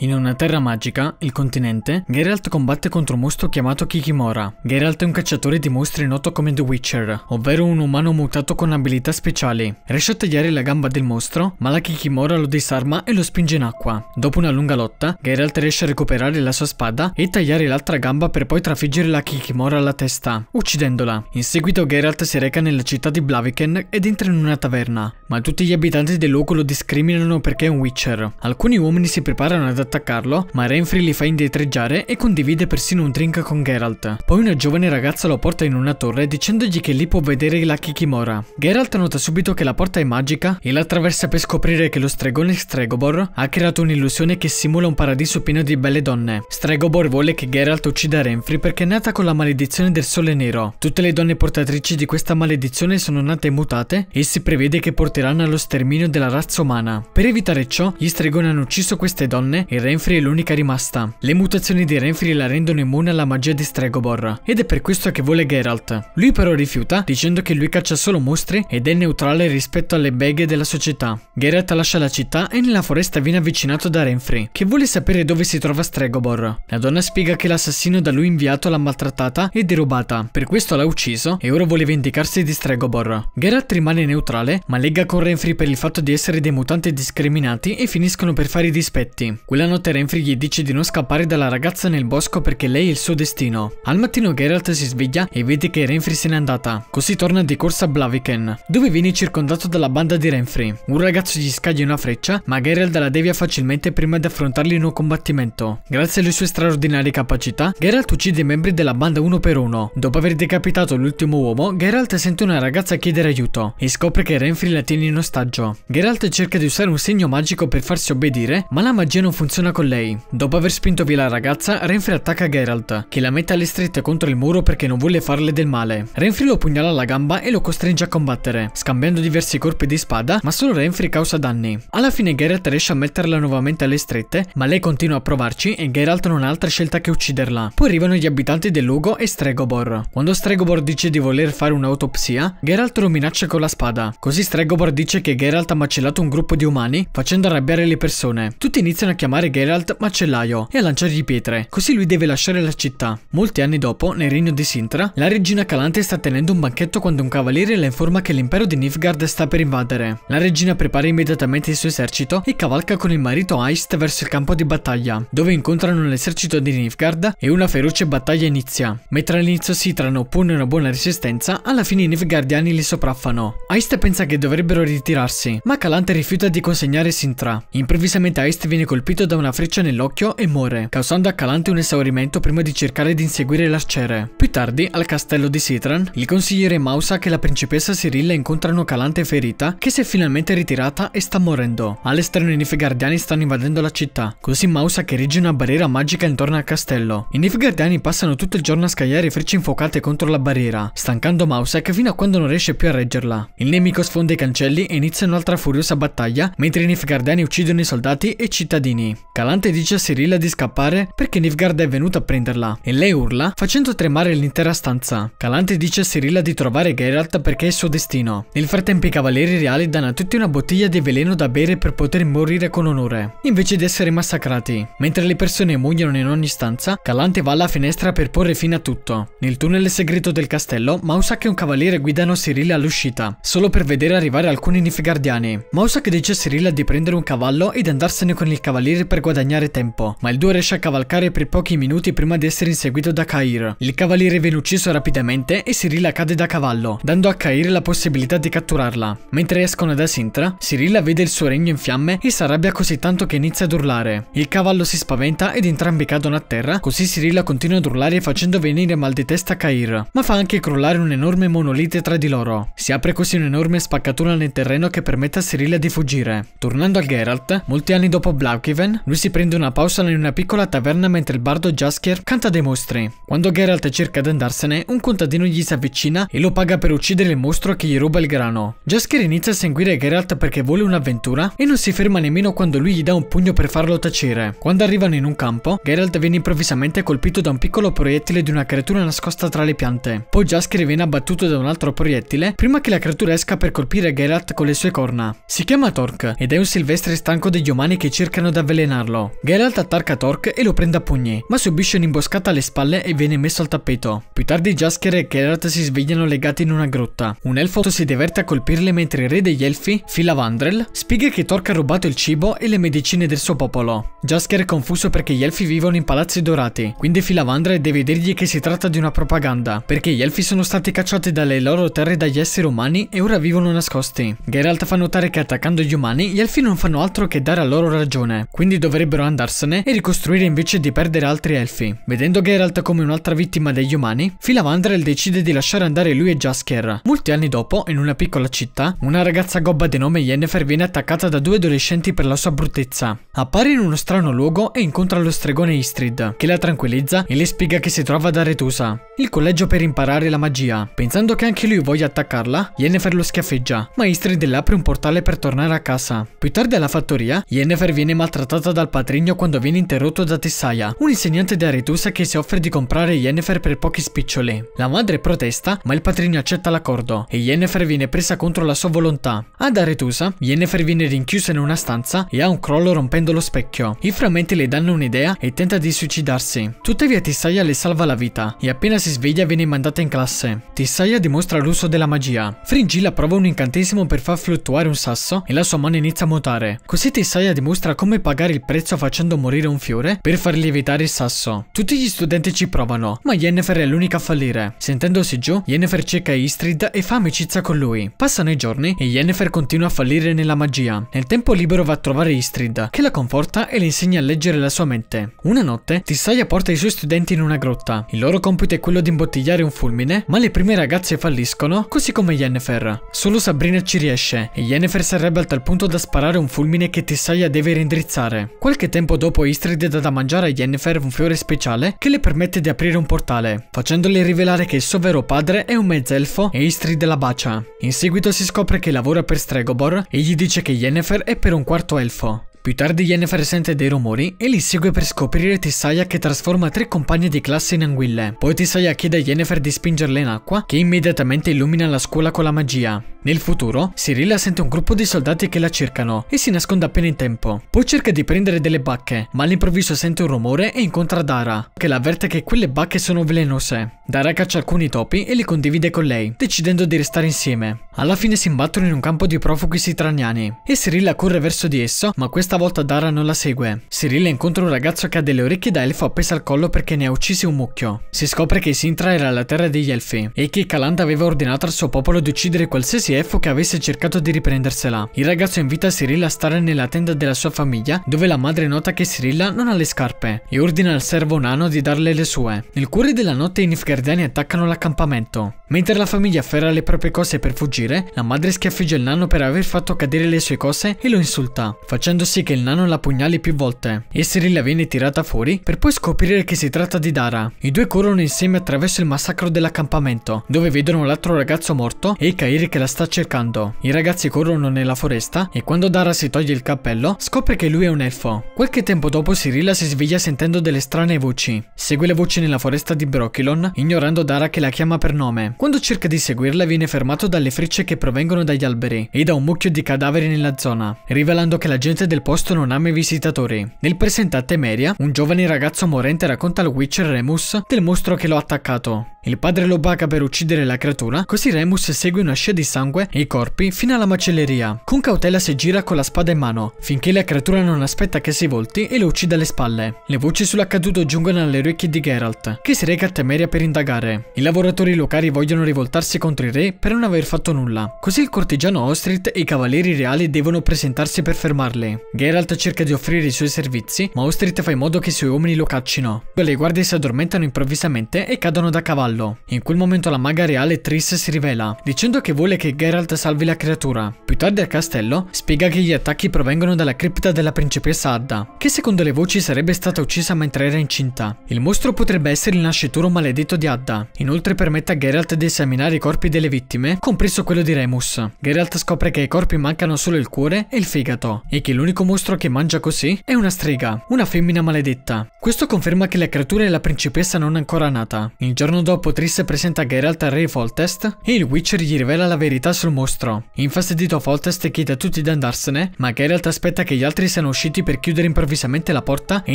In una terra magica, il continente, Geralt combatte contro un mostro chiamato Kikimora. Geralt è un cacciatore di mostri noto come The Witcher, ovvero un umano mutato con abilità speciali. Riesce a tagliare la gamba del mostro, ma la Kikimora lo disarma e lo spinge in acqua. Dopo una lunga lotta, Geralt riesce a recuperare la sua spada e tagliare l'altra gamba per poi trafiggere la Kikimora alla testa, uccidendola. In seguito Geralt si reca nella città di Blaviken ed entra in una taverna, ma tutti gli abitanti del luogo lo discriminano perché è un Witcher. Alcuni uomini si preparano ad attaccarlo, ma Renfrey li fa indietreggiare e condivide persino un drink con Geralt. Poi una giovane ragazza lo porta in una torre dicendogli che lì può vedere la Kikimora. Geralt nota subito che la porta è magica e la attraversa per scoprire che lo stregone Stregobor ha creato un'illusione che simula un paradiso pieno di belle donne. Stregobor vuole che Geralt uccida Renfrey perché è nata con la maledizione del sole nero. Tutte le donne portatrici di questa maledizione sono nate mutate e si prevede che porteranno allo sterminio della razza umana. Per evitare ciò, gli stregoni hanno ucciso queste donne e e Renfri è l'unica rimasta. Le mutazioni di Renfri la rendono immune alla magia di Stregobor ed è per questo che vuole Geralt. Lui però rifiuta dicendo che lui caccia solo mostri ed è neutrale rispetto alle beghe della società. Geralt lascia la città e nella foresta viene avvicinato da Renfri che vuole sapere dove si trova Stregobor. La donna spiega che l'assassino da lui inviato l'ha maltrattata e derubata, per questo l'ha ucciso e ora vuole vendicarsi di Stregobor. Geralt rimane neutrale ma lega con Renfri per il fatto di essere dei mutanti discriminati e finiscono per fare i dispetti. Quella Milano Terenfri gli dice di non scappare dalla ragazza nel bosco perché lei è il suo destino. Al mattino Geralt si sveglia e vede che Renfri se n'è andata, così torna di corsa a Blaviken, dove viene circondato dalla banda di Renfri. Un ragazzo gli scaglia una freccia, ma Geralt la devia facilmente prima di affrontarli in un combattimento. Grazie alle sue straordinarie capacità, Geralt uccide i membri della banda uno per uno. Dopo aver decapitato l'ultimo uomo, Geralt sente una ragazza chiedere aiuto e scopre che Renfri la tiene in ostaggio. Geralt cerca di usare un segno magico per farsi obbedire, ma la magia non funziona relaziona con lei. Dopo aver spinto via la ragazza, Renfri attacca Geralt, che la mette alle strette contro il muro perché non vuole farle del male. Renfri lo pugnala alla gamba e lo costringe a combattere, scambiando diversi colpi di spada, ma solo Renfri causa danni. Alla fine Geralt riesce a metterla nuovamente alle strette, ma lei continua a provarci e Geralt non ha altra scelta che ucciderla. Poi arrivano gli abitanti del luogo e Stregobor. Quando Stregobor dice di voler fare un'autopsia, Geralt lo minaccia con la spada. Così Stregobor dice che Geralt ha macellato un gruppo di umani, facendo arrabbiare le persone. Tutti iniziano a chiamare aiutare Geralt macellaio e a lanciargli pietre, così lui deve lasciare la città. Molti anni dopo, nel regno di Sintra, la regina Calante sta tenendo un banchetto quando un cavaliere la informa che l'impero di Nifgard sta per invadere. La regina prepara immediatamente il suo esercito e cavalca con il marito Aist verso il campo di battaglia, dove incontrano l'esercito di Nifgard e una feroce battaglia inizia. Mentre all'inizio Sitrano oppone una buona resistenza, alla fine i Nifgardiani li sopraffano. Aist pensa che dovrebbero ritirarsi, ma Calante rifiuta di consegnare Sintra. Improvvisamente Aist viene colpito da una freccia nell'occhio e muore, causando a Calante un esaurimento prima di cercare di inseguire l'arciere. Più tardi, al castello di Citran, il consigliere Mausa che la principessa Cirilla incontrano Calante ferita, che si è finalmente ritirata e sta morendo. All'esterno i Nifgardiani stanno invadendo la città, così Mausa che erige una barriera magica intorno al castello. I Nifgardiani passano tutto il giorno a scagliare frecce infuocate contro la barriera, stancando Mausak fino a quando non riesce più a reggerla. Il nemico sfonda i cancelli e inizia un'altra furiosa battaglia, mentre i Nifgardiani uccidono i soldati e cittadini. Calante dice a Sirilla di scappare perché Nifgard è venuto a prenderla e lei urla facendo tremare l'intera stanza. Calante dice a Sirilla di trovare Geralt perché è il suo destino. Nel frattempo i cavalieri reali danno a tutti una bottiglia di veleno da bere per poter morire con onore, invece di essere massacrati. Mentre le persone muoiono in ogni stanza, Calante va alla finestra per porre fine a tutto. Nel tunnel segreto del castello, Mausak e un cavaliere guidano Sirilla all'uscita, solo per vedere arrivare alcuni Nifgardiani. Mausak dice a Sirilla di prendere un cavallo ed andarsene con il cavaliere per guadagnare tempo, ma il duo riesce a cavalcare per pochi minuti prima di essere inseguito da Kair. Il cavaliere viene ucciso rapidamente e Cyrilla cade da cavallo, dando a Kair la possibilità di catturarla. Mentre escono da Sintra, Cyrilla vede il suo regno in fiamme e si arrabbia così tanto che inizia ad urlare. Il cavallo si spaventa ed entrambi cadono a terra, così Cyrilla continua ad urlare facendo venire mal di testa a Kair, ma fa anche crollare un enorme monolite tra di loro. Si apre così un'enorme spaccatura nel terreno che permette a Cyrilla di fuggire. Tornando a Geralt, molti anni dopo Blaukiven, lui si prende una pausa in una piccola taverna mentre il bardo Jasker canta dei mostri. Quando Geralt cerca di andarsene, un contadino gli si avvicina e lo paga per uccidere il mostro che gli ruba il grano. Jasker inizia a seguire Geralt perché vuole un'avventura e non si ferma nemmeno quando lui gli dà un pugno per farlo tacere. Quando arrivano in un campo, Geralt viene improvvisamente colpito da un piccolo proiettile di una creatura nascosta tra le piante. Poi Jasker viene abbattuto da un altro proiettile prima che la creatura esca per colpire Geralt con le sue corna. Si chiama Tork ed è un silvestre stanco degli umani che cercano di avvelenare avvelenarlo. Geralt attacca Torque e lo prende a pugni, ma subisce un'imboscata alle spalle e viene messo al tappeto. Più tardi Jasker e Geralt si svegliano legati in una grotta. Un elfo si diverte a colpirle mentre il re degli elfi, Filavandrel, spiega che Torque ha rubato il cibo e le medicine del suo popolo. Jasker è confuso perché gli elfi vivono in palazzi dorati, quindi Filavandrel deve dirgli che si tratta di una propaganda, perché gli elfi sono stati cacciati dalle loro terre dagli esseri umani e ora vivono nascosti. Geralt fa notare che attaccando gli umani gli elfi non fanno altro che dare a loro ragione, quindi quindi dovrebbero andarsene e ricostruire invece di perdere altri elfi. Vedendo Geralt come un'altra vittima degli umani, Filavandrel decide di lasciare andare lui e Jasker. Molti anni dopo, in una piccola città, una ragazza gobba di nome Yennefer viene attaccata da due adolescenti per la sua bruttezza. Appare in uno strano luogo e incontra lo stregone Istrid, che la tranquillizza e le spiega che si trova ad Aretusa, il collegio per imparare la magia. Pensando che anche lui voglia attaccarla, Yennefer lo schiaffeggia, ma Istrid le apre un portale per tornare a casa. Più tardi alla fattoria, Yennefer viene maltrattata porta dal patrigno quando viene interrotto da Tessaya, un insegnante di Aretusa che si offre di comprare Yennefer per pochi spiccioli. La madre protesta, ma il patrigno accetta l'accordo e Yennefer viene presa contro la sua volontà. Ad Aretusa, Yennefer viene rinchiusa in una stanza e ha un crollo rompendo lo specchio. I frammenti le danno un'idea e tenta di suicidarsi. Tuttavia Tessaya le salva la vita e appena si sveglia viene mandata in classe. Tessaya dimostra l'uso della magia. Fringilla prova un incantesimo per far fluttuare un sasso e la sua mano inizia a mutare. Così Tessaya dimostra come pagare il prezzo facendo morire un fiore per far lievitare il sasso. Tutti gli studenti ci provano, ma Yennefer è l'unica a fallire. Sentendosi giù, Yennefer cerca Istrid e fa amicizia con lui. Passano i giorni e Yennefer continua a fallire nella magia. Nel tempo libero va a trovare Istrid, che la conforta e le insegna a leggere la sua mente. Una notte, Tissaia porta i suoi studenti in una grotta. Il loro compito è quello di imbottigliare un fulmine, ma le prime ragazze falliscono, così come Yennefer. Solo Sabrina ci riesce, e Yennefer sarebbe al tal punto da sparare un fulmine che Tissaia deve rindrizzare mangiare. Qualche tempo dopo Istrid dà da mangiare a Yennefer un fiore speciale che le permette di aprire un portale, facendole rivelare che il suo vero padre è un mezzelfo e Istrid la bacia. In seguito si scopre che lavora per Stregobor e gli dice che Yennefer è per un quarto elfo. Più tardi viene fa sente dei rumori e li segue per scoprire Tisaya che trasforma tre compagne di classe in anguille. Poi Tisaya chiede a Yennefer di spingerle in acqua che immediatamente illumina la scuola con la magia. Nel futuro, Cirilla sente un gruppo di soldati che la cercano e si nasconde appena in tempo. Poi cerca di prendere delle bacche, ma all'improvviso sente un rumore e incontra Dara, che l'avverte che quelle bacche sono velenose. Dara caccia alcuni topi e li condivide con lei, decidendo di restare insieme. Alla fine si imbattono in un campo di profughi sitraniani e Cirilla corre verso di esso, ma questa volta Dara non la segue. Cirilla incontra un ragazzo che ha delle orecchie da elfo appese al collo perché ne ha uccisi un mucchio. Si scopre che Sintra era la terra degli elfi e che Calanda aveva ordinato al suo popolo di uccidere qualsiasi elfo che avesse cercato di riprendersela. Il ragazzo invita Cirilla a stare nella tenda della sua famiglia dove la madre nota che Cirilla non ha le scarpe e ordina al servo nano di darle le sue. Nel cuore della notte i Nifgardiani attaccano l'accampamento. Mentre la famiglia afferra le proprie cose per fuggire, la madre schiaffeggia il nano per aver fatto cadere le sue cose e lo insulta, facendo sì che il nano la pugnali più volte e Cyril viene tirata fuori per poi scoprire che si tratta di Dara. I due corrono insieme attraverso il massacro dell'accampamento dove vedono l'altro ragazzo morto e Kairi che la sta cercando. I ragazzi corrono nella foresta e quando Dara si toglie il cappello scopre che lui è un elfo. Qualche tempo dopo Cyrilla si sveglia sentendo delle strane voci. Segue le voci nella foresta di Brokilon ignorando Dara che la chiama per nome. Quando cerca di seguirla viene fermato dalle frecce che provengono dagli alberi e da un mucchio di cadaveri nella zona rivelando che la gente del posto non ama i visitatori. Nel presente a Temeria, un giovane ragazzo morente racconta al Witcher Remus del mostro che lo ha attaccato. Il padre lo paga per uccidere la creatura, così Remus segue una scia di sangue e i corpi fino alla macelleria. Con cautela si gira con la spada in mano, finché la creatura non aspetta che si volti e lo uccida alle spalle. Le voci sull'accaduto giungono alle orecchie di Geralt, che si reca a Temeria per indagare. I lavoratori locali vogliono rivoltarsi contro i re per non aver fatto nulla, così il cortigiano Ostrit e i cavalieri reali devono presentarsi per fermarli. Geralt cerca di offrire i suoi servizi, ma Ustrit fa in modo che i suoi uomini lo caccino. Quelle guardie si addormentano improvvisamente e cadono da cavallo. In quel momento la maga reale Triss si rivela, dicendo che vuole che Geralt salvi la creatura. Più tardi al castello, spiega che gli attacchi provengono dalla cripta della principessa Adda, che secondo le voci sarebbe stata uccisa mentre era incinta. Il mostro potrebbe essere il nascituro maledetto di Adda. Inoltre permette a Geralt di esaminare i corpi delle vittime, compreso quello di Remus. Geralt scopre che ai corpi mancano solo il cuore e il fegato, e che l'unico mostro che mangia così è una strega, una femmina maledetta. Questo conferma che la creatura è la principessa non ancora nata. Il giorno dopo Triss presenta Geralt al re Foltest e il Witcher gli rivela la verità sul mostro. Infastidito Foltest chiede a tutti di andarsene, ma Geralt aspetta che gli altri siano usciti per chiudere improvvisamente la porta e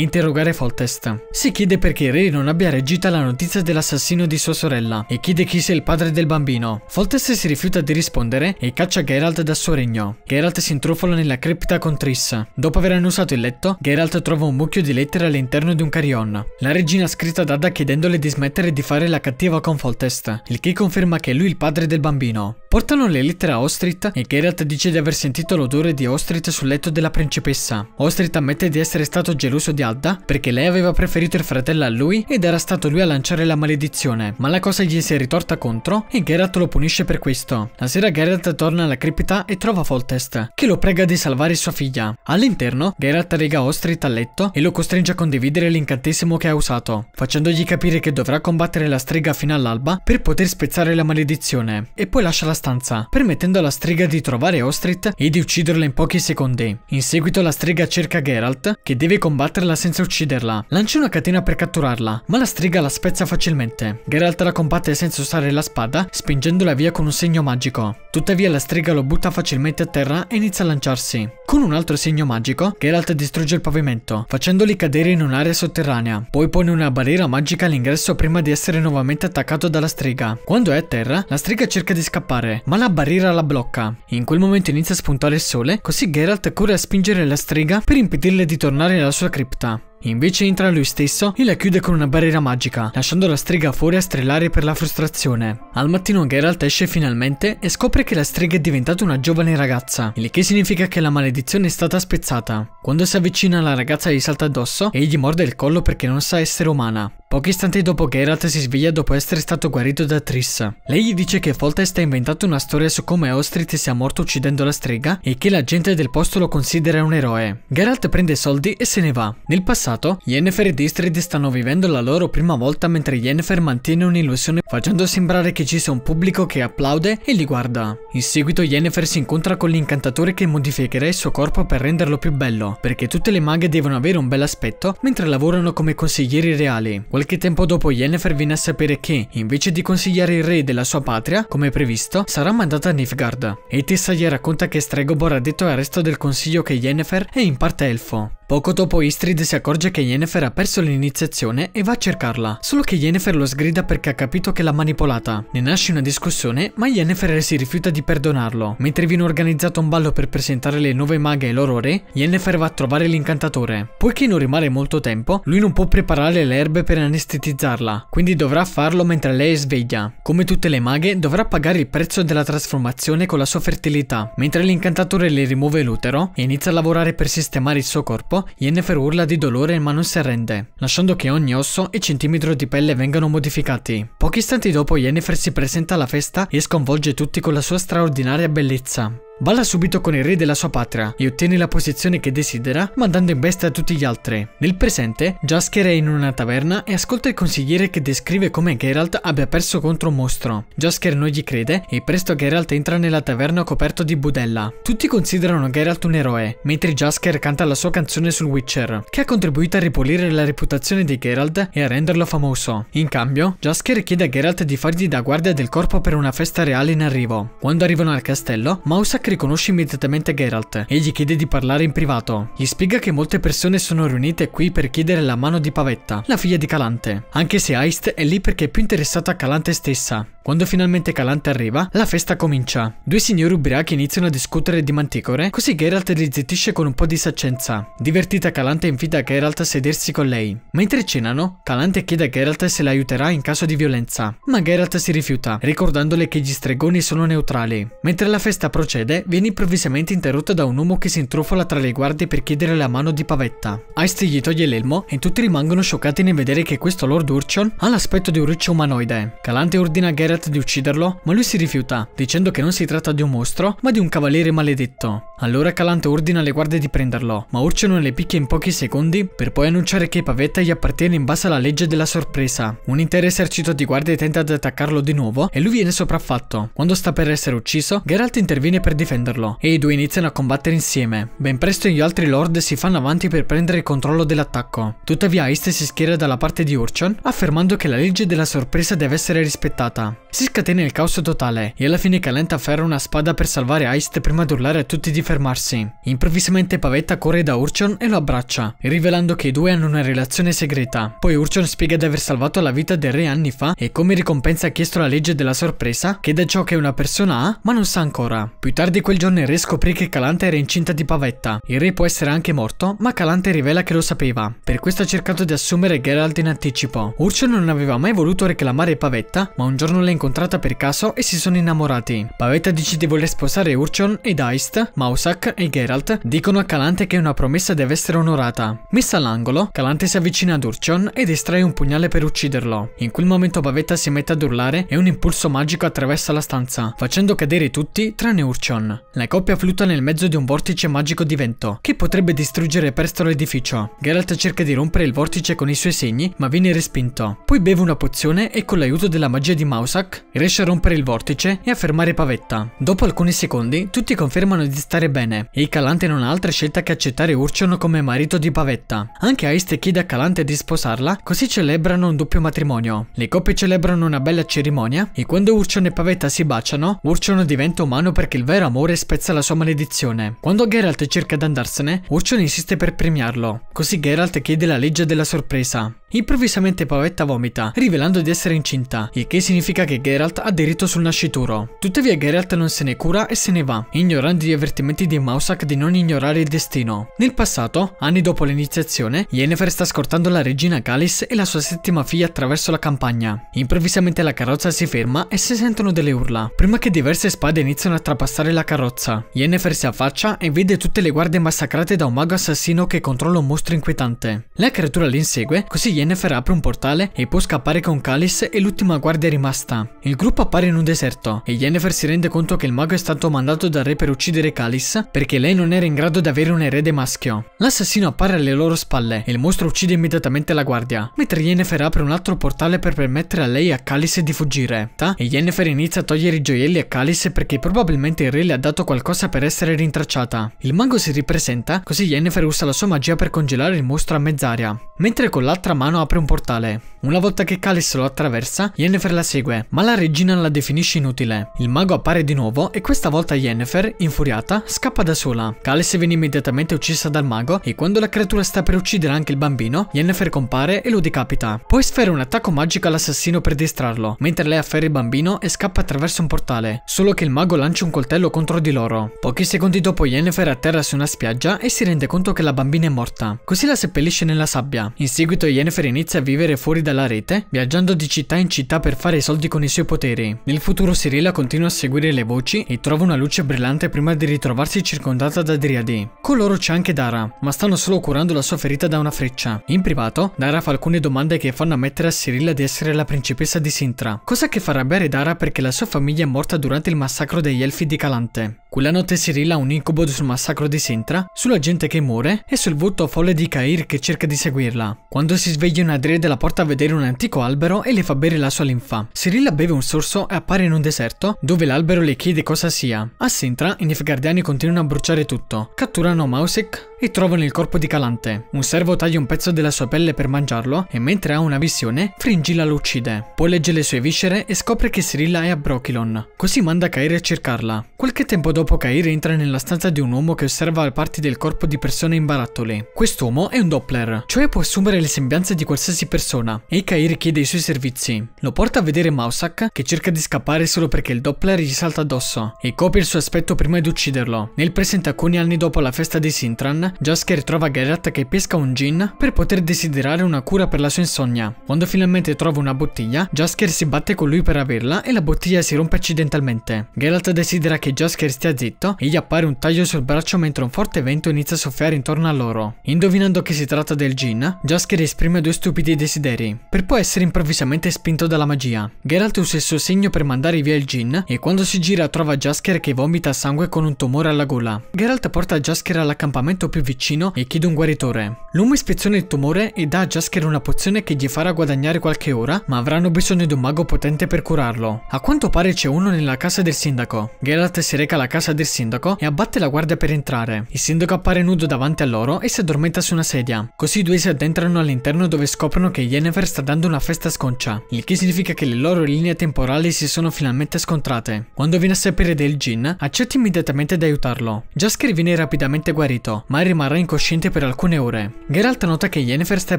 interrogare Foltest. Si chiede perché il re non abbia reggita la notizia dell'assassino di sua sorella e chiede chi sia il padre del bambino. Foltest si rifiuta di rispondere e caccia Geralt dal suo regno. Geralt si intrufola nella cripta con Triss. Dopo aver annusato il letto, Geralt trova un mucchio di lettere all'interno di un carillon. La regina ha scritto ad Ada chiedendole di smettere di fare la cattiva con Foltest, il che conferma che è lui il padre del bambino. Portano le lettere a Ostrit e Geralt dice di aver sentito l'odore di Ostrit sul letto della principessa. Ostrit ammette di essere stato geloso di Adda perché lei aveva preferito il fratello a lui ed era stato lui a lanciare la maledizione, ma la cosa gli si è ritorta contro e Geralt lo punisce per questo. La sera Geralt torna alla cripta e trova Foltest, che lo prega di salvare sua figlia. All'interno, Geralt rega Ostrit a letto e lo costringe a condividere l'incantesimo che ha usato, facendogli capire che dovrà combattere la strega fino all'alba per poter spezzare la maledizione, e poi lascia la stanza, permettendo alla strega di trovare Ostrit e di ucciderla in pochi secondi. In seguito la strega cerca Geralt, che deve combatterla senza ucciderla. Lancia una catena per catturarla, ma la strega la spezza facilmente. Geralt la combatte senza usare la spada, spingendola via con un segno magico. Tuttavia la strega lo butta facilmente a terra e inizia a lanciarsi. Con un altro segno bagno magico, Geralt distrugge il pavimento, facendoli cadere in un'area sotterranea. Poi pone una barriera magica all'ingresso prima di essere nuovamente attaccato dalla strega. Quando è a terra, la strega cerca di scappare, ma la barriera la blocca. In quel momento inizia a spuntare il sole, così Geralt corre a spingere la strega per impedirle di tornare nella sua cripta. Invece entra lui stesso e la chiude con una barriera magica, lasciando la strega fuori a strillare per la frustrazione. Al mattino Geralt esce finalmente e scopre che la strega è diventata una giovane ragazza, il che significa che la maledizione è stata spezzata. Quando si avvicina la ragazza gli salta addosso e gli morde il collo perché non sa essere umana. Pochi istanti dopo Geralt si sveglia dopo essere stato guarito da Trissa. Lei gli dice che Foltest ha inventato una storia su come Ostrid sia morto uccidendo la strega e che la gente del posto lo considera un eroe. Geralt prende soldi e se ne va. Nel passato, Yennefer ed Istrid stanno vivendo la loro prima volta mentre Yennefer mantiene un'illusione facendo sembrare che ci sia un pubblico che applaude e li guarda. In seguito Yennefer si incontra con l'incantatore che modificherà il suo corpo per renderlo più bello, perché tutte le maghe devono avere un bel aspetto mentre lavorano come consiglieri reali. Qualche tempo dopo Yennefer viene a sapere che, invece di consigliare il re della sua patria, come previsto, sarà mandata a Nifgard. E Tessa gli racconta che Stregobor ha detto al resto del consiglio che Yennefer è in parte elfo. Poco dopo Istrid si accorge che Yennefer ha perso l'iniziazione e va a cercarla, solo che Yennefer lo sgrida perché ha capito che l'ha manipolata. Ne nasce una discussione, ma Yennefer si rifiuta di perdonarlo. Mentre viene organizzato un ballo per presentare le nuove maghe e loro re, Yennefer va a trovare l'incantatore. Poiché non rimane molto tempo, lui non può preparare le erbe per anestetizzarla, quindi dovrà farlo mentre lei è sveglia. Come tutte le maghe, dovrà pagare il prezzo della trasformazione con la sua fertilità. Mentre l'incantatore le rimuove l'utero e inizia a lavorare per sistemare il suo corpo, colpo, Yennefer urla di dolore ma non si arrende, lasciando che ogni osso e centimetro di pelle vengano modificati. Pochi istanti dopo Yennefer si presenta alla festa e sconvolge tutti con la sua straordinaria bellezza. Balla subito con il re della sua patria e ottiene la posizione che desidera mandando in bestia tutti gli altri. Nel presente, Jasker è in una taverna e ascolta il consigliere che descrive come Geralt abbia perso contro un mostro. Jasker non gli crede e presto Geralt entra nella taverna coperto di budella. Tutti considerano Geralt un eroe, mentre Jasker canta la sua canzone sul Witcher, che ha contribuito a ripulire la reputazione di Geralt e a renderlo famoso. In cambio, Jasker chiede a Geralt di fargli da guardia del corpo per una festa reale in arrivo. Quando arrivano al castello, Mau sacrifica riconosce immediatamente Geralt e gli chiede di parlare in privato. Gli spiega che molte persone sono riunite qui per chiedere la mano di Pavetta, la figlia di Calante, anche se Heist è lì perché è più interessata a Calante stessa. Quando finalmente Calante arriva, la festa comincia. Due signori ubriachi iniziano a discutere di manticore, così Geralt li zittisce con un po' di saccenza. Divertita Calante invita Geralt a sedersi con lei. Mentre cenano, Calante chiede a Geralt se la aiuterà in caso di violenza, ma Geralt si rifiuta, ricordandole che gli stregoni sono neutrali. Mentre la festa procede, verde viene improvvisamente interrotta da un uomo che si intrufola tra le guardie per chiedere la mano di Pavetta. Ice gli toglie l'elmo e tutti rimangono scioccati nel vedere che questo Lord Urchon ha l'aspetto di un riccio umanoide. Calante ordina a Geralt di ucciderlo, ma lui si rifiuta, dicendo che non si tratta di un mostro, ma di un cavaliere maledetto. Allora Calante ordina alle guardie di prenderlo, ma Urchon le picchia in pochi secondi per poi annunciare che Pavetta gli appartiene in base alla legge della sorpresa. Un intero esercito di guardie tenta ad attaccarlo di nuovo e lui viene sopraffatto. Quando sta per essere ucciso, Geralt interviene per difenderlo e i due iniziano a combattere insieme. Ben presto gli altri lord si fanno avanti per prendere il controllo dell'attacco. Tuttavia East si schiera dalla parte di Urchon affermando che la legge della sorpresa deve essere rispettata. Si scatena il caos totale e alla fine Calenta afferra una spada per salvare Heist prima di urlare a tutti di fermarsi. Improvvisamente Pavetta corre da Urchon e lo abbraccia, rivelando che i due hanno una relazione segreta. Poi Urchon spiega di aver salvato la vita del re anni fa e come ricompensa ha chiesto la legge della sorpresa che da ciò che una persona ha ma non sa ancora. Più tardi di quel giorno il re scoprì che Calante era incinta di Pavetta. Il re può essere anche morto, ma Calante rivela che lo sapeva. Per questo ha cercato di assumere Geralt in anticipo. Ursula non aveva mai voluto reclamare Pavetta, ma un giorno l'ha incontrata per caso e si sono innamorati. Pavetta dice di voler sposare Urchon ed Aist, Mausak e Geralt dicono a Calante che una promessa deve essere onorata. Messa all'angolo, Calante si avvicina ad Urchon ed estrae un pugnale per ucciderlo. In quel momento Pavetta si mette ad urlare e un impulso magico attraversa la stanza, facendo cadere tutti tranne Urchon. John. La coppia flutta nel mezzo di un vortice magico di vento, che potrebbe distruggere presto l'edificio. Geralt cerca di rompere il vortice con i suoi segni, ma viene respinto. Poi beve una pozione e con l'aiuto della magia di Mausak riesce a rompere il vortice e a fermare Pavetta. Dopo alcuni secondi, tutti confermano di stare bene, e Calante non ha altra scelta che accettare Urcion come marito di Pavetta. Anche Aist chiede a Calante di sposarla, così celebrano un doppio matrimonio. Le coppie celebrano una bella cerimonia, e quando Urcion e Pavetta si baciano, Urcion diventa umano perché il vero amore l'amore spezza la sua maledizione. Quando Geralt cerca di andarsene, Urcion insiste per premiarlo, così Geralt chiede la legge della sorpresa. Improvvisamente Pavetta vomita, rivelando di essere incinta, il che significa che Geralt ha diritto sul nascituro. Tuttavia Geralt non se ne cura e se ne va, ignorando gli avvertimenti di Mausak di non ignorare il destino. Nel passato, anni dopo l'iniziazione, Yennefer sta scortando la regina Calis e la sua settima figlia attraverso la campagna. Improvvisamente la carrozza si ferma e si sentono delle urla, prima che diverse spade iniziano a trapassare la carrozza. Yennefer si affaccia e vede tutte le guardie massacrate da un mago assassino che controlla un mostro inquietante. La creatura li insegue, così Yennefer Yennefer apre un portale e può scappare con Kalis e l'ultima guardia rimasta. Il gruppo appare in un deserto e Yennefer si rende conto che il mago è stato mandato dal re per uccidere Kalis perché lei non era in grado di avere un erede maschio. L'assassino appare alle loro spalle e il mostro uccide immediatamente la guardia, mentre Yennefer apre un altro portale per permettere a lei e a Kalis di fuggire. E Yennefer inizia a togliere i gioielli a Kalis perché probabilmente il re le ha dato qualcosa per essere rintracciata. Il mago si ripresenta, così Yennefer usa la sua magia per congelare il mostro a mezz'aria, mentre con l'altra mano umano apre un portale. Una volta che Callis lo attraversa, Yennefer la segue, ma la regina la definisce inutile. Il mago appare di nuovo e questa volta Yennefer, infuriata, scappa da sola. Callis viene immediatamente uccisa dal mago e quando la creatura sta per uccidere anche il bambino, Yennefer compare e lo decapita. Poi sfera un attacco magico all'assassino per distrarlo, mentre lei afferra il bambino e scappa attraverso un portale, solo che il mago lancia un coltello contro di loro. Pochi secondi dopo Yennefer atterra su una spiaggia e si rende conto che la bambina è morta. Così la seppellisce nella sabbia. In seguito Yennefer Lucifer inizia a vivere fuori dalla rete, viaggiando di città in città per fare soldi con i suoi poteri. Nel futuro Sirilla continua a seguire le voci e trova una luce brillante prima di ritrovarsi circondata da Driadi. Con loro c'è anche Dara, ma stanno solo curando la sua ferita da una freccia. In privato, Dara fa alcune domande che fanno ammettere a Sirilla di essere la principessa di Sintra, cosa che farà bere Dara perché la sua famiglia è morta durante il massacro degli elfi di Calante. Quella notte si rila un incubo sul massacro di Sintra, sulla gente che muore e sul volto folle di Kair che cerca di seguirla. Quando si sveglia una drede la porta a vedere un antico albero e le fa bere la sua linfa. Sirilla beve un sorso e appare in un deserto dove l'albero le chiede cosa sia. A Sintra i Nefgardiani continuano a bruciare tutto, catturano Mausik e trovano il corpo di Calante. Un servo taglia un pezzo della sua pelle per mangiarlo e mentre ha una visione, Fringilla lo uccide. Poi legge le sue viscere e scopre che Sirilla è a Brokilon. Così manda Kair a cercarla. Qualche tempo dopo dopo Kair entra nella stanza di un uomo che osserva le parti del corpo di persone in barattole. Quest'uomo è un Doppler, cioè può assumere le sembianze di qualsiasi persona, e Kair chiede i suoi servizi. Lo porta a vedere Mausak, che cerca di scappare solo perché il Doppler gli salta addosso, e copia il suo aspetto prima di ucciderlo. Nel presente alcuni anni dopo la festa di Sintran, Jasker trova Geralt che pesca un gin per poter desiderare una cura per la sua insonnia. Quando finalmente trova una bottiglia, Jasker si batte con lui per averla e la bottiglia si rompe accidentalmente. Geralt desidera che Jasker stia zitto e gli appare un taglio sul braccio mentre un forte vento inizia a soffiare intorno a loro. Indovinando che si tratta del Jin, Jasker esprime due stupidi desideri, per poi essere improvvisamente spinto dalla magia. Geralt usa il suo segno per mandare via il Jin e quando si gira trova Jasker che vomita sangue con un tumore alla gola. Geralt porta Jasker all'accampamento più vicino e chiede un guaritore. L'uomo ispeziona il tumore e dà a Jasker una pozione che gli farà guadagnare qualche ora, ma avranno bisogno di un mago potente per curarlo. A quanto pare c'è uno nella casa del sindaco. Geralt si reca alla casa casa del sindaco e abbatte la guardia per entrare. Il sindaco appare nudo davanti a loro e si addormenta su una sedia. Così i due si addentrano all'interno dove scoprono che Yennefer sta dando una festa sconcia, il che significa che le loro linee temporali si sono finalmente scontrate. Quando viene a sapere del Jin, accetta immediatamente di aiutarlo. Jasker viene rapidamente guarito, ma rimarrà incosciente per alcune ore. Geralt nota che Yennefer sta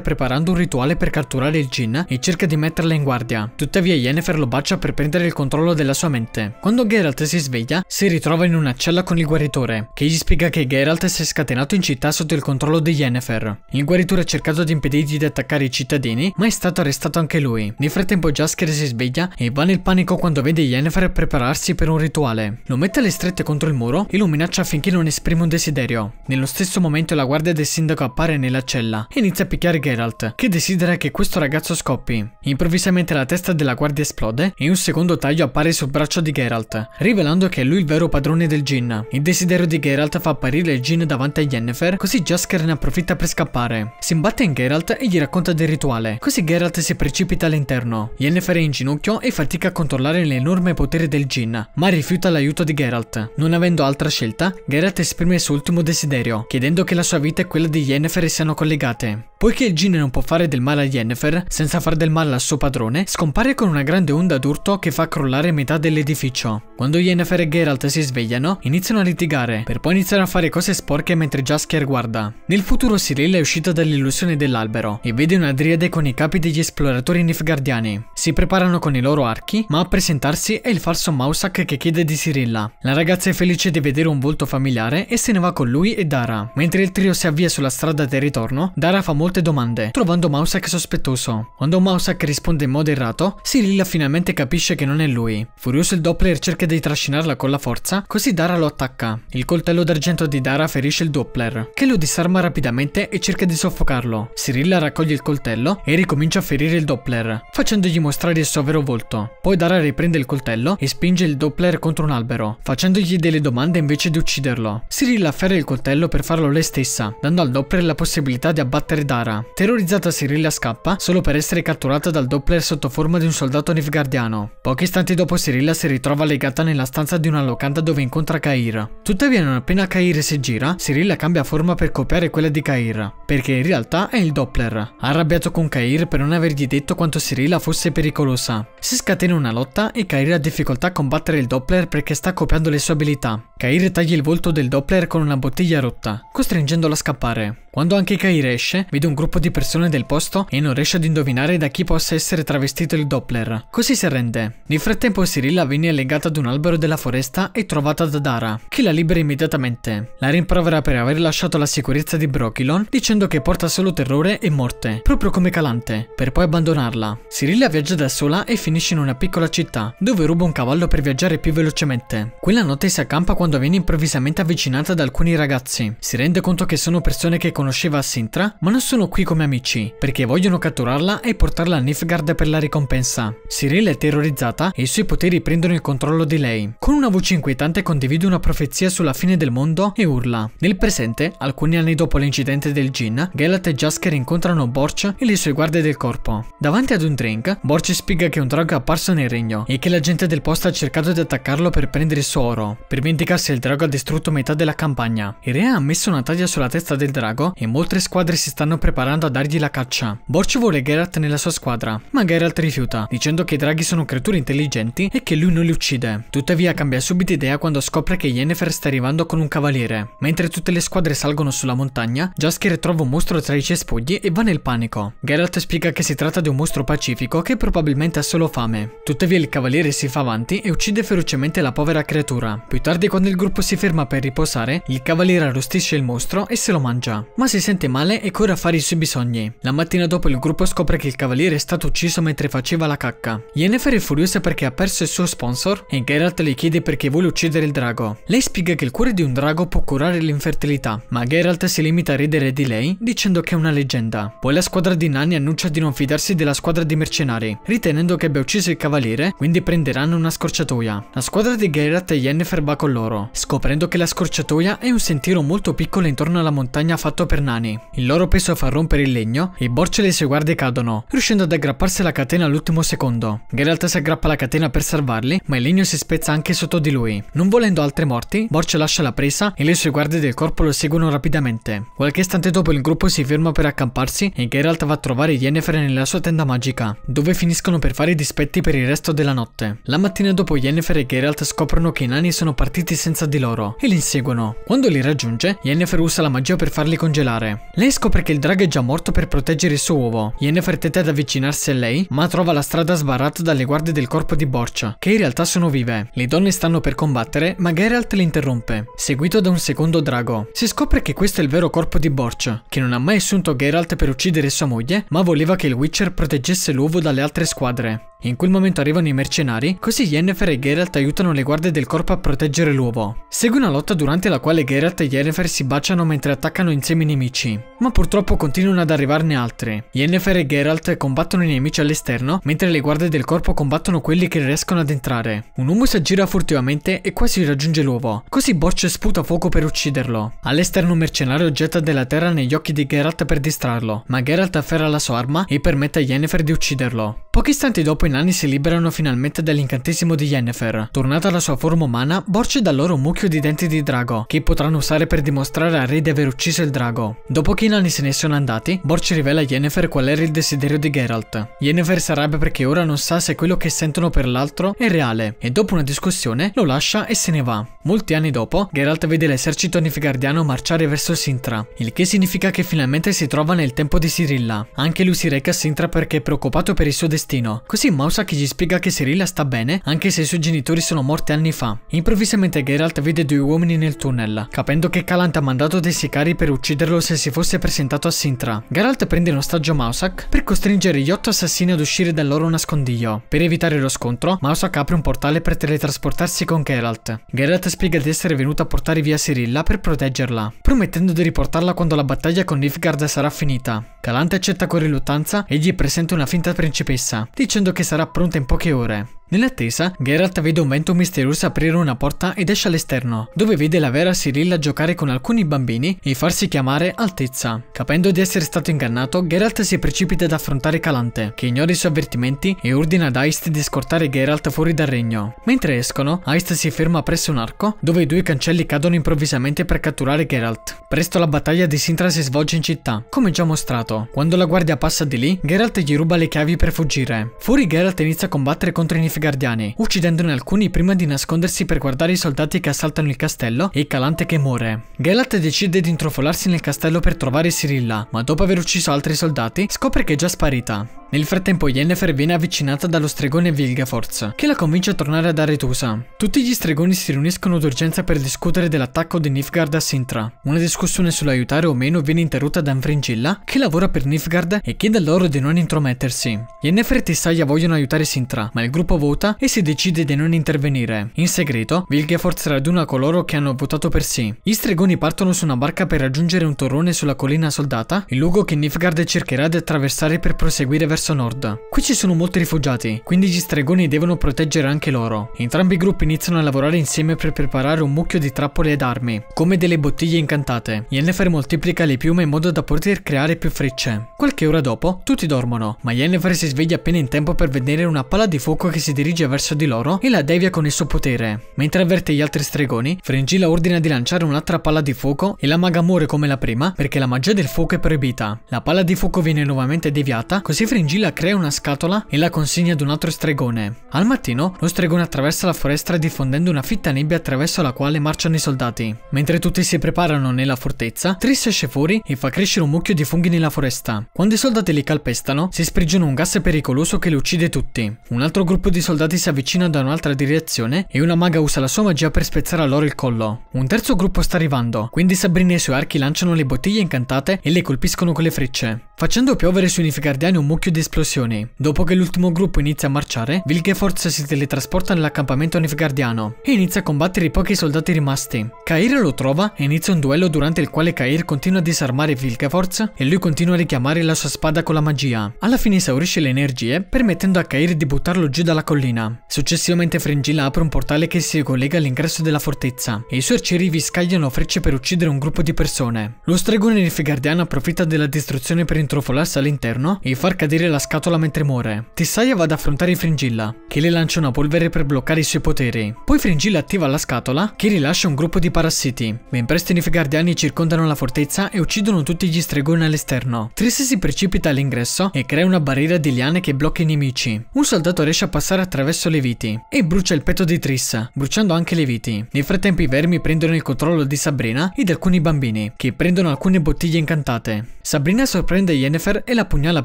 preparando un rituale per catturare il Jin e cerca di metterla in guardia. Tuttavia Yennefer lo bacia per prendere il controllo della sua mente. Quando Geralt si sveglia, si ritrova in in una cella con il guaritore, che gli spiega che Geralt si è scatenato in città sotto il controllo di Yennefer. Il guaritore ha cercato di impedirgli di attaccare i cittadini, ma è stato arrestato anche lui. Nel frattempo Jasker si sveglia e va nel panico quando vede Yennefer prepararsi per un rituale. Lo mette alle strette contro il muro e lo minaccia affinché non esprime un desiderio. Nello stesso momento la guardia del sindaco appare nella cella e inizia a picchiare Geralt, che desidera che questo ragazzo scoppi. Improvvisamente la testa della guardia esplode e un secondo taglio appare sul braccio di Geralt, rivelando che è lui il vero padrone barone del Jin. Il desiderio di Geralt fa apparire il Jin davanti a Yennefer, così Jasker ne approfitta per scappare. Si imbatte in Geralt e gli racconta del rituale, così Geralt si precipita all'interno. Yennefer è in ginocchio e fatica a controllare l'enorme potere del Jin, ma rifiuta l'aiuto di Geralt. Non avendo altra scelta, Geralt esprime il suo ultimo desiderio, chiedendo che la sua vita e quella di Yennefer siano collegate. Poiché il Jin non può fare del male a Yennefer, senza far del male al suo padrone, scompare con una grande onda d'urto che fa crollare metà dell'edificio. Quando Yennefer e Geralt si svegliano, svegliano, iniziano a litigare, per poi iniziare a fare cose sporche mentre Jasker guarda. Nel futuro Cyrilla è uscita dall'illusione dell'albero e vede una driade con i capi degli esploratori nifgardiani. Si preparano con i loro archi, ma a presentarsi è il falso Mausak che chiede di Cyrilla. La ragazza è felice di vedere un volto familiare e se ne va con lui e Dara. Mentre il trio si avvia sulla strada del ritorno, Dara fa molte domande, trovando Mausak sospettoso. Quando Mausak risponde in modo errato, Cyrilla finalmente capisce che non è lui. Furioso il Doppler cerca di trascinarla con la forza, Così Dara lo attacca. Il coltello d'argento di Dara ferisce il Doppler, che lo disarma rapidamente e cerca di soffocarlo. Cyrilla raccoglie il coltello e ricomincia a ferire il Doppler, facendogli mostrare il suo vero volto. Poi Dara riprende il coltello e spinge il Doppler contro un albero, facendogli delle domande invece di ucciderlo. Cyrilla afferra il coltello per farlo lei stessa, dando al Doppler la possibilità di abbattere Dara. Terrorizzata Cyrilla scappa solo per essere catturata dal Doppler sotto forma di un soldato nifgardiano. Pochi istanti dopo Cyrilla si ritrova legata nella stanza di una locanda dove incontra Kaira. Tuttavia non appena Kaira si gira, Cyrilla cambia forma per copiare quella di Kaira, perché in realtà è il Doppler. Arrabbiato con Kair per non avergli detto quanto Cyrilla fosse pericolosa. Si scatena una lotta e Kair ha difficoltà a combattere il Doppler perché sta copiando le sue abilità. Kair taglia il volto del Doppler con una bottiglia rotta, costringendolo a scappare. Quando anche Kair esce, vede un gruppo di persone del posto e non riesce ad indovinare da chi possa essere travestito il Doppler. Così si arrende. Nel frattempo Cyrilla viene legata ad un albero della foresta e trova trovata da Dara, che la libera immediatamente. La rimprovera per aver lasciato la sicurezza di Brokilon, dicendo che porta solo terrore e morte, proprio come Calante, per poi abbandonarla. Cirilla viaggia da sola e finisce in una piccola città, dove ruba un cavallo per viaggiare più velocemente. Quella notte si accampa quando viene improvvisamente avvicinata da alcuni ragazzi. Si rende conto che sono persone che conosceva a Sintra, ma non sono qui come amici, perché vogliono catturarla e portarla a Nifgard per la ricompensa. Cirilla è terrorizzata e i suoi poteri prendono il controllo di lei. Con una voce inquietante condivide una profezia sulla fine del mondo e urla. Nel presente, alcuni anni dopo l'incidente del Gin, Gellat e Jasker incontrano Borch e le sue guardie del corpo. Davanti ad un drink, Borch spiega che un drug è apparso nel regno e che la gente del posto ha cercato di attaccarlo per prendere il suo oro. Per vendicarsi il drago ha distrutto metà della campagna. Il re ha messo una taglia sulla testa del drago e molte squadre si stanno preparando a dargli la caccia. Borch vuole Geralt nella sua squadra, ma Geralt rifiuta, dicendo che i draghi sono creature intelligenti e che lui non li uccide. Tuttavia cambia subito idea quando quando scopre che Yennefer sta arrivando con un cavaliere. Mentre tutte le squadre salgono sulla montagna, Jaskier trova un mostro tra i cespugli e va nel panico. Geralt spiega che si tratta di un mostro pacifico che probabilmente ha solo fame. Tuttavia il cavaliere si fa avanti e uccide ferocemente la povera creatura. Più tardi quando il gruppo si ferma per riposare, il cavaliere arrostisce il mostro e se lo mangia. Ma si sente male e corre a fare i suoi bisogni. La mattina dopo il gruppo scopre che il cavaliere è stato ucciso mentre faceva la cacca. Yennefer è furiosa perché ha perso il suo sponsor e Geralt le chiede perché vuole uccidere il drago. Lei spiega che il cuore di un drago può curare l'infertilità, ma Geralt si limita a ridere di lei dicendo che è una leggenda. Poi la squadra di nani annuncia di non fidarsi della squadra di mercenari, ritenendo che abbia ucciso il cavaliere, quindi prenderanno una scorciatoia. La squadra di Geralt e Yennefer va con loro, scoprendo che la scorciatoia è un sentiero molto piccolo intorno alla montagna fatto per nani. Il loro peso fa rompere il legno e i borci e le sue guardie cadono, riuscendo ad aggrapparsi alla catena all'ultimo secondo. Geralt si aggrappa alla catena per salvarli, ma il legno si spezza anche sotto di lui. Non non volendo altre morti, Borch lascia la presa e le sue guardie del corpo lo seguono rapidamente. Qualche istante dopo il gruppo si ferma per accamparsi e Geralt va a trovare Yennefer nella sua tenda magica, dove finiscono per fare dispetti per il resto della notte. La mattina dopo Yennefer e Geralt scoprono che i nani sono partiti senza di loro e li inseguono. Quando li raggiunge, Yennefer usa la magia per farli congelare. Lei scopre che il drago è già morto per proteggere il suo uovo. Yennefer tenta ad avvicinarsi a lei, ma trova la strada sbarrata dalle guardie del corpo di Borch, che in realtà sono vive. Le donne stanno per combattere combattere, ma Geralt l'interrompe, seguito da un secondo drago. Si scopre che questo è il vero corpo di Borch, che non ha mai assunto Geralt per uccidere sua moglie, ma voleva che il Witcher proteggesse l'uovo dalle altre squadre. In quel momento arrivano i mercenari, così Yennefer e Geralt aiutano le guardie del corpo a proteggere l'uovo. Segue una lotta durante la quale Geralt e Yennefer si baciano mentre attaccano insieme i nemici, ma purtroppo continuano ad arrivarne altri. Yennefer e Geralt combattono i nemici all'esterno, mentre le guardie del corpo combattono quelli che riescono ad entrare. Un uomo si aggira furtivamente e quasi quasi raggiunge l'uovo, così Borch sputa fuoco per ucciderlo. All'esterno un mercenario getta della terra negli occhi di Geralt per distrarlo, ma Geralt afferra la sua arma e permette a Yennefer di ucciderlo. Pochi istanti dopo i nani si liberano finalmente dall'incantesimo di Yennefer. Tornata alla sua forma umana, Borch dà loro un mucchio di denti di drago, che potranno usare per dimostrare al re di aver ucciso il drago. Dopo che i nani se ne sono andati, Borch rivela a Yennefer qual era il desiderio di Geralt. Yennefer sarebbe perché ora non sa se quello che sentono per l'altro è reale, e dopo una discussione lo lascia e e se ne va. Molti anni dopo, Geralt vede l'esercito nifigardiano marciare verso Sintra, il che significa che finalmente si trova nel tempo di Cirilla. Anche lui si reca a Sintra perché è preoccupato per il suo destino. Così Mausak gli spiega che Cirilla sta bene, anche se i suoi genitori sono morti anni fa. Improvvisamente Geralt vede due uomini nel tunnel, capendo che Calant ha mandato dei sicari per ucciderlo se si fosse presentato a Sintra. Geralt prende in ostaggio Mausak per costringere gli otto assassini ad uscire dal loro nascondiglio. Per evitare lo scontro, Mausak apre un portale per teletrasportarsi con Geralt. Geralt. Geralt spiega di essere venuto a portare via Cirilla per proteggerla, promettendo di riportarla quando la battaglia con Nilfgaard sarà finita. Calante accetta con riluttanza e gli presenta una finta principessa, dicendo che sarà pronta in poche ore. Nell'attesa, Geralt vede un vento misterioso aprire una porta ed esce all'esterno, dove vede la vera Cirilla giocare con alcuni bambini e farsi chiamare Altezza. Capendo di essere stato ingannato, Geralt si precipita ad affrontare Calante, che ignora i suoi avvertimenti e ordina ad Aist di scortare Geralt fuori dal regno. Mentre escono, Aist si ferma ferma presso un arco, dove i due cancelli cadono improvvisamente per catturare Geralt. Presto la battaglia di Sintra si svolge in città, come già mostrato. Quando la guardia passa di lì, Geralt gli ruba le chiavi per fuggire. Fuori Geralt inizia a combattere contro i Nifigardiani, uccidendone alcuni prima di nascondersi per guardare i soldati che assaltano il castello e calante che muore. Geralt decide di intrufolarsi nel castello per trovare Sirilla, ma dopo aver ucciso altri soldati, scopre che è già sparita. Nel frattempo Yennefer viene avvicinata dallo stregone Vilgafortz, che la convince a tornare ad Aretusa. Tutti gli stregoni protagonisti si riuniscono d'urgenza per discutere dell'attacco di Nifgard a Sintra. Una discussione sull'aiutare o meno viene interrotta da Anfringilla, che lavora per Nifgard e chiede loro di non intromettersi. Gli Nefert e Saia vogliono aiutare Sintra, ma il gruppo vota e si decide di non intervenire. In segreto, Vilgefortz raduna coloro che hanno votato per sì. Gli stregoni partono su una barca per raggiungere un torrone sulla collina soldata, il luogo che Nifgard cercherà di attraversare per proseguire verso nord. Qui ci sono molti rifugiati, quindi gli stregoni devono proteggere anche loro. Entrambi i gruppi iniziano a lavorare lavorare insieme per preparare un mucchio di trappole ed armi, come delle bottiglie incantate. Yennefer moltiplica le piume in modo da poter creare più frecce. Qualche ora dopo, tutti dormono, ma Yennefer si sveglia appena in tempo per vedere una palla di fuoco che si dirige verso di loro e la devia con il suo potere. Mentre avverte gli altri stregoni, Frangilla ordina di lanciare un'altra palla di fuoco e la maga muore come la prima perché la magia del fuoco è proibita. La palla di fuoco viene nuovamente deviata, così Frangilla crea una scatola e la consegna ad un altro stregone. Al mattino, lo stregone attraversa la foresta diffondendo una fitta nebbia attraverso la quale marciano i soldati. Mentre tutti si preparano nella fortezza, Triss esce fuori e fa crescere un mucchio di funghi nella foresta. Quando i soldati li calpestano, si sprigiona un gas pericoloso che li uccide tutti. Un altro gruppo di soldati si avvicina da un'altra direzione e una maga usa la sua magia per spezzare a loro il collo. Un terzo gruppo sta arrivando, quindi Sabrina e i suoi archi lanciano le bottiglie incantate e le colpiscono con le frecce, facendo piovere sui unificardiani un mucchio di esplosioni. Dopo che l'ultimo gruppo inizia a marciare, Vilgefortz si teletrasporta nell'accampamento unificardiano e inizia a combattere i pochi soldati rimasti. Kair lo trova e inizia un duello durante il quale Kair continua a disarmare Vilgefortz e lui continua a richiamare la sua spada con la magia. Alla fine esaurisce le energie permettendo a Kair di buttarlo giù dalla collina. Successivamente Fringilla apre un portale che si collega all'ingresso della fortezza e i suoi arcieri vi scagliano frecce per uccidere un gruppo di persone. Lo stregone rifigardiano approfitta della distruzione per intrufolarsi all'interno e far cadere la scatola mentre muore. Tissaia va ad affrontare Fringilla, che le lancia una polvere per bloccare i suoi poteri. Poi Fringilla Virgil attiva la scatola che rilascia un gruppo di parassiti. Ben presto i Nilfgaardiani circondano la fortezza e uccidono tutti gli stregoni all'esterno. Triss si precipita all'ingresso e crea una barriera di liane che blocca i nemici. Un soldato riesce a passare attraverso le viti e brucia il petto di Triss, bruciando anche le viti. Nel frattempo i vermi prendono il controllo di Sabrina ed alcuni bambini, che prendono alcune bottiglie incantate. Sabrina sorprende Yennefer e la pugnala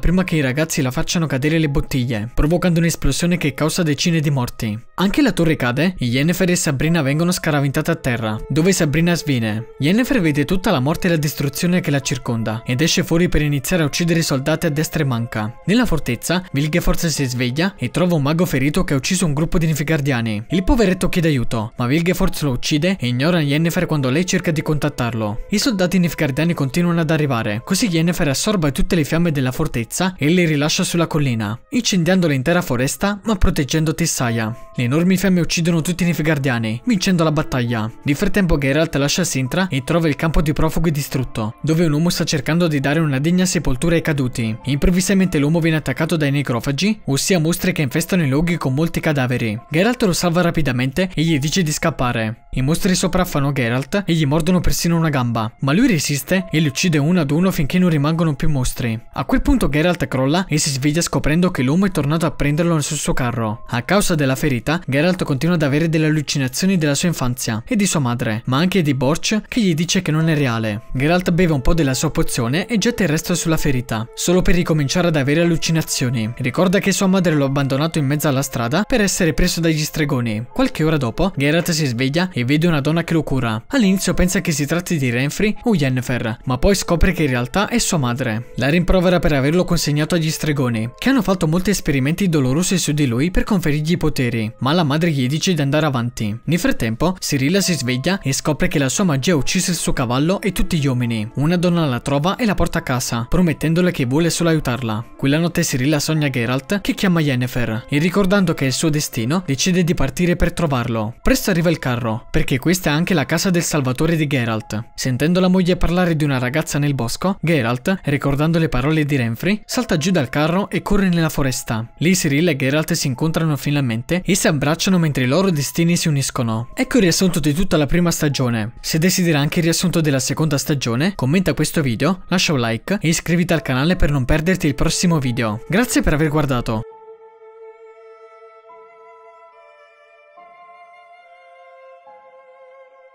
prima che i ragazzi la facciano cadere le bottiglie, provocando un'esplosione che causa decine di morti. Anche la torre cade e Yennefer Yennefer e Sabrina vengono scaraventate a terra, dove Sabrina sviene. Yennefer vede tutta la morte e la distruzione che la circonda ed esce fuori per iniziare a uccidere i soldati a destra e manca. Nella fortezza, Vilgefortz si sveglia e trova un mago ferito che ha ucciso un gruppo di Nifigardiani. Il poveretto chiede aiuto, ma Vilgefortz lo uccide e ignora Yennefer quando lei cerca di contattarlo. I soldati Nifigardiani continuano ad arrivare, così Yennefer assorba tutte le fiamme della fortezza e le rilascia sulla collina, incendiando l'intera foresta ma proteggendo Tessaya. Le enormi fiamme uccidono tutti i Nifigardiani guardiani, vincendo la battaglia. Nel frattempo Geralt lascia Sintra e trova il campo di profughi distrutto, dove un uomo sta cercando di dare una degna sepoltura ai caduti. Improvvisamente l'uomo viene attaccato dai necrofagi, ossia mostre che infestano i luoghi con molti cadaveri. Geralt lo salva rapidamente e gli dice di scappare. I mostri sopraffano Geralt e gli mordono persino una gamba, ma lui resiste e li uccide uno ad uno finché non rimangono più mostri. A quel punto Geralt crolla e si sveglia scoprendo che l'uomo è tornato a prenderlo sul suo carro. A causa della ferita, Geralt continua ad avere delle allucinazioni allucinazioni della sua infanzia e di sua madre, ma anche di Borch che gli dice che non è reale. Geralt beve un po' della sua pozione e getta il resto sulla ferita, solo per ricominciare ad avere allucinazioni. Ricorda che sua madre l'ha abbandonato in mezzo alla strada per essere preso dagli stregoni. Qualche ora dopo, Geralt si sveglia e vede una donna che lo cura. All'inizio pensa che si tratti di Renfri o Yennefer, ma poi scopre che in realtà è sua madre. La rimprovera per averlo consegnato agli stregoni, che hanno fatto molti esperimenti dolorosi su di lui per conferirgli i poteri, ma la madre gli dice di andare avanti avanti. Nel frattempo, Cirilla si sveglia e scopre che la sua magia ha ucciso il suo cavallo e tutti gli uomini. Una donna la trova e la porta a casa, promettendole che vuole solo aiutarla. Quella notte Cirilla sogna Geralt che chiama Yennefer e ricordando che è il suo destino decide di partire per trovarlo. Presto arriva il carro, perché questa è anche la casa del salvatore di Geralt. Sentendo la moglie parlare di una ragazza nel bosco, Geralt, ricordando le parole di Renfri, salta giù dal carro e corre nella foresta. Lì Cirilla e Geralt si incontrano finalmente e si abbracciano mentre i loro destini si uniscono. Ecco il riassunto di tutta la prima stagione. Se desideri anche il riassunto della seconda stagione, commenta questo video, lascia un like e iscriviti al canale per non perderti il prossimo video. Grazie per aver guardato.